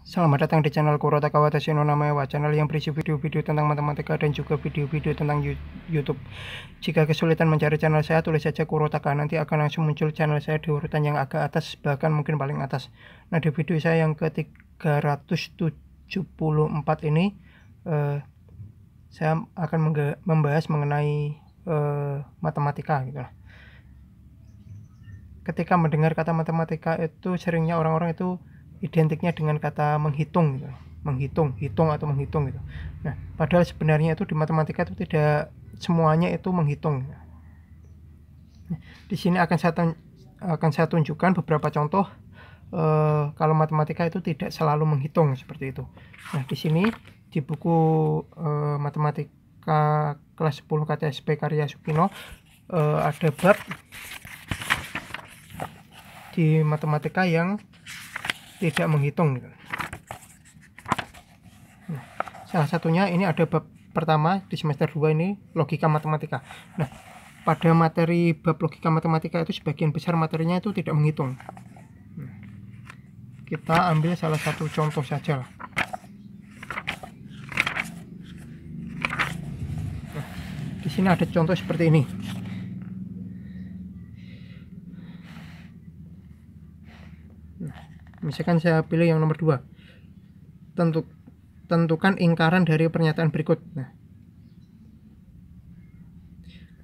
Selamat datang di channel Kurota Kawatashi no Namewa, channel yang berisi video-video tentang matematika dan juga video-video tentang YouTube. Jika kesulitan mencari channel saya, tulis saja Kurotaka, nanti akan langsung muncul channel saya di urutan yang agak atas, bahkan mungkin paling atas. Nah, di video saya yang ke 374 ini, eh, saya akan membahas mengenai eh, matematika gitu Ketika mendengar kata matematika itu seringnya orang-orang itu identiknya dengan kata menghitung gitu menghitung hitung atau menghitung gitu nah padahal sebenarnya itu di matematika itu tidak semuanya itu menghitung gitu. nah, di sini akan saya akan saya tunjukkan beberapa contoh eh, kalau matematika itu tidak selalu menghitung seperti itu nah di sini di buku eh, matematika kelas 10 KTSP karya Sukino eh, ada bab di matematika yang tidak menghitung gitu. salah satunya ini ada bab pertama di semester 2 ini logika matematika. Nah, pada materi bab logika matematika itu sebagian besar materinya itu tidak menghitung. Nah, kita ambil salah satu contoh saja lah. Nah, di sini ada contoh seperti ini. akan saya pilih yang nomor dua Tentu, tentukan ingkaran dari pernyataan berikut nah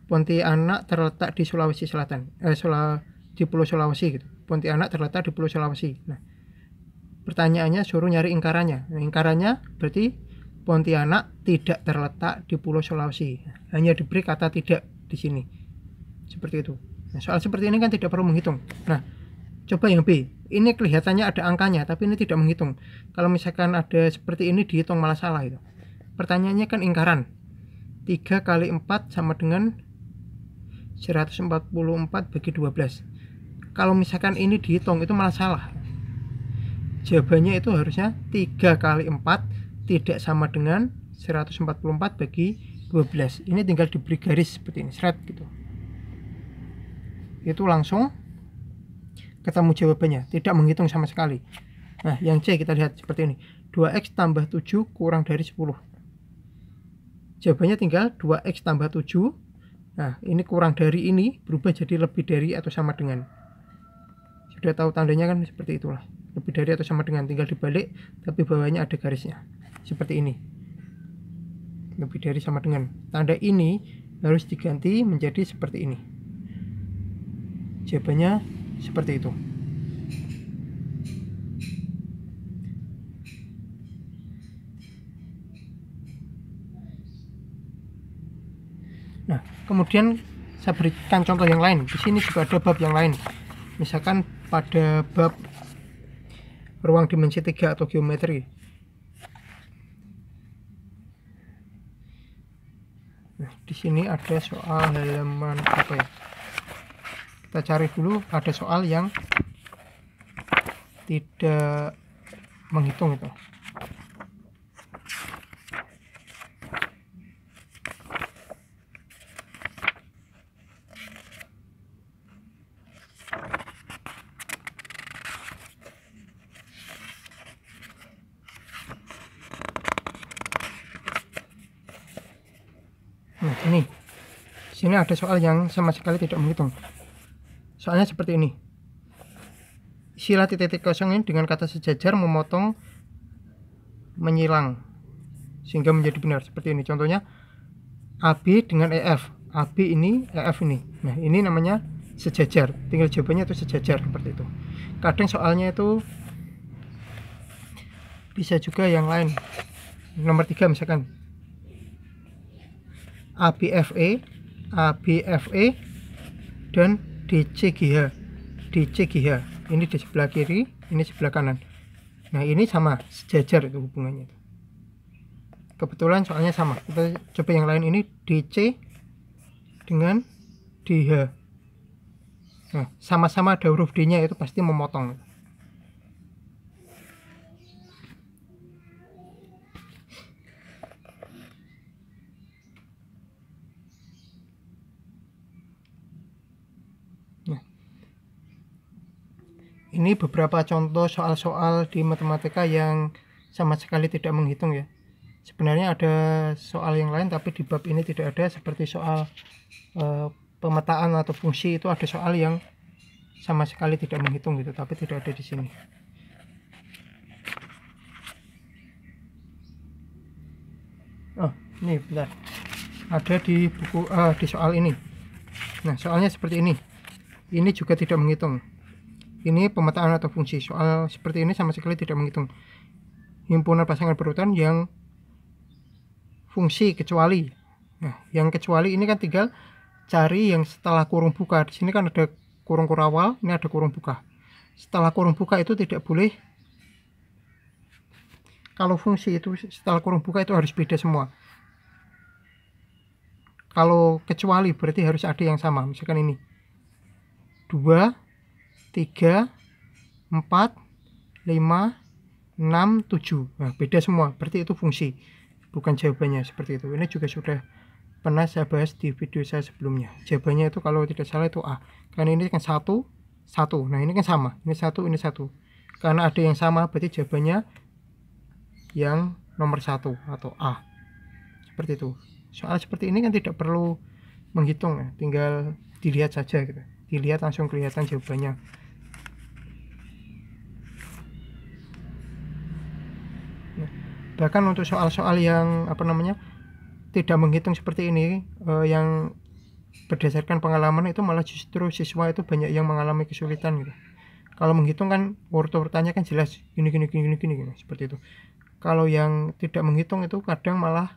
Pontianak terletak di Sulawesi Selatan eh, Sula, di Pulau Sulawesi gitu. Pontianak terletak di Pulau Sulawesi nah pertanyaannya suruh nyari ingkarannya nah, ingkarannya berarti Pontianak tidak terletak di Pulau Sulawesi hanya diberi kata tidak di sini seperti itu nah, soal seperti ini kan tidak perlu menghitung nah coba yang B ini kelihatannya ada angkanya tapi ini tidak menghitung kalau misalkan ada seperti ini dihitung malah salah itu pertanyaannya kan ingkaran 3 kali 4 sama dengan 144 bagi 12 kalau misalkan ini dihitung itu malah salah jawabannya itu harusnya 3 kali 4 tidak sama dengan 144 bagi 12 ini tinggal diberi garis seperti ini seret gitu itu langsung ketemu jawabannya tidak menghitung sama sekali nah yang C kita lihat seperti ini 2x tambah 7 kurang dari 10 jawabannya tinggal 2x tambah 7 nah ini kurang dari ini berubah jadi lebih dari atau sama dengan sudah tahu tandanya kan seperti itulah lebih dari atau sama dengan tinggal dibalik tapi bawahnya ada garisnya seperti ini lebih dari sama dengan tanda ini harus diganti menjadi seperti ini jawabannya seperti itu nah kemudian saya berikan contoh yang lain di sini juga ada bab yang lain misalkan pada bab ruang dimensi 3 atau geometri Nah, di sini ada soal halaman apa ya? kita cari dulu ada soal yang tidak menghitung itu nah, ini sini ada soal yang sama sekali tidak menghitung. Soalnya seperti ini. Silat titik kosong ini dengan kata sejajar memotong menyilang sehingga menjadi benar seperti ini. Contohnya AB dengan EF. AB ini, EF ini. Nah, ini namanya sejajar. Tinggal jawabannya itu sejajar seperti itu. Kadang soalnya itu bisa juga yang lain. Nomor tiga misalkan ABFE, ABFE dan DC GH DC GH ini di sebelah kiri ini sebelah kanan nah ini sama sejajar itu hubungannya kebetulan soalnya sama kita coba yang lain ini DC dengan DH nah sama-sama ada huruf D nya itu pasti memotong ini beberapa contoh soal-soal di matematika yang sama sekali tidak menghitung ya sebenarnya ada soal yang lain tapi di bab ini tidak ada seperti soal e, pemetaan atau fungsi itu ada soal yang sama sekali tidak menghitung gitu tapi tidak ada di sini oh ini benar ada di buku uh, di soal ini nah soalnya seperti ini ini juga tidak menghitung ini pemetaan atau fungsi soal seperti ini sama sekali tidak menghitung himpunan pasangan berurutan yang fungsi kecuali nah yang kecuali ini kan tinggal cari yang setelah kurung buka di sini kan ada kurung kurawal ini ada kurung buka setelah kurung buka itu tidak boleh kalau fungsi itu setelah kurung buka itu harus beda semua kalau kecuali berarti harus ada yang sama misalkan ini dua. 3, 4, 5, 6, 7. Nah, beda semua. Berarti itu fungsi. Bukan jawabannya seperti itu. Ini juga sudah pernah saya bahas di video saya sebelumnya. Jawabannya itu kalau tidak salah itu A. Karena ini kan satu, satu. Nah, ini kan sama. Ini satu, ini satu. Karena ada yang sama, berarti jawabannya yang nomor satu atau A. Seperti itu. Soal seperti ini kan tidak perlu menghitung ya. Tinggal dilihat saja gitu. Dilihat langsung kelihatan jawabannya. bahkan untuk soal-soal yang apa namanya tidak menghitung seperti ini uh, yang berdasarkan pengalaman itu malah justru siswa itu banyak yang mengalami kesulitan gitu kalau menghitung kan wortel bertanya kan jelas gini gini gini gini gini, gini seperti itu kalau yang tidak menghitung itu kadang malah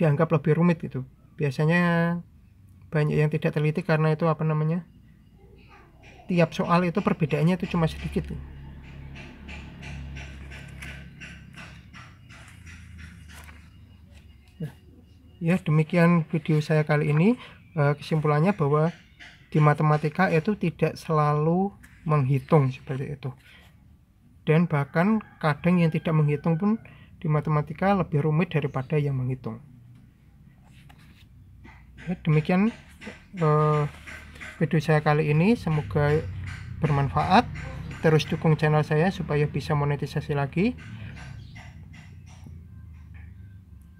dianggap lebih rumit gitu biasanya banyak yang tidak teliti karena itu apa namanya tiap soal itu perbedaannya itu cuma sedikit gitu. ya demikian video saya kali ini eh, kesimpulannya bahwa di matematika itu tidak selalu menghitung seperti itu dan bahkan kadang yang tidak menghitung pun di matematika lebih rumit daripada yang menghitung ya, demikian eh, video saya kali ini semoga bermanfaat terus dukung channel saya supaya bisa monetisasi lagi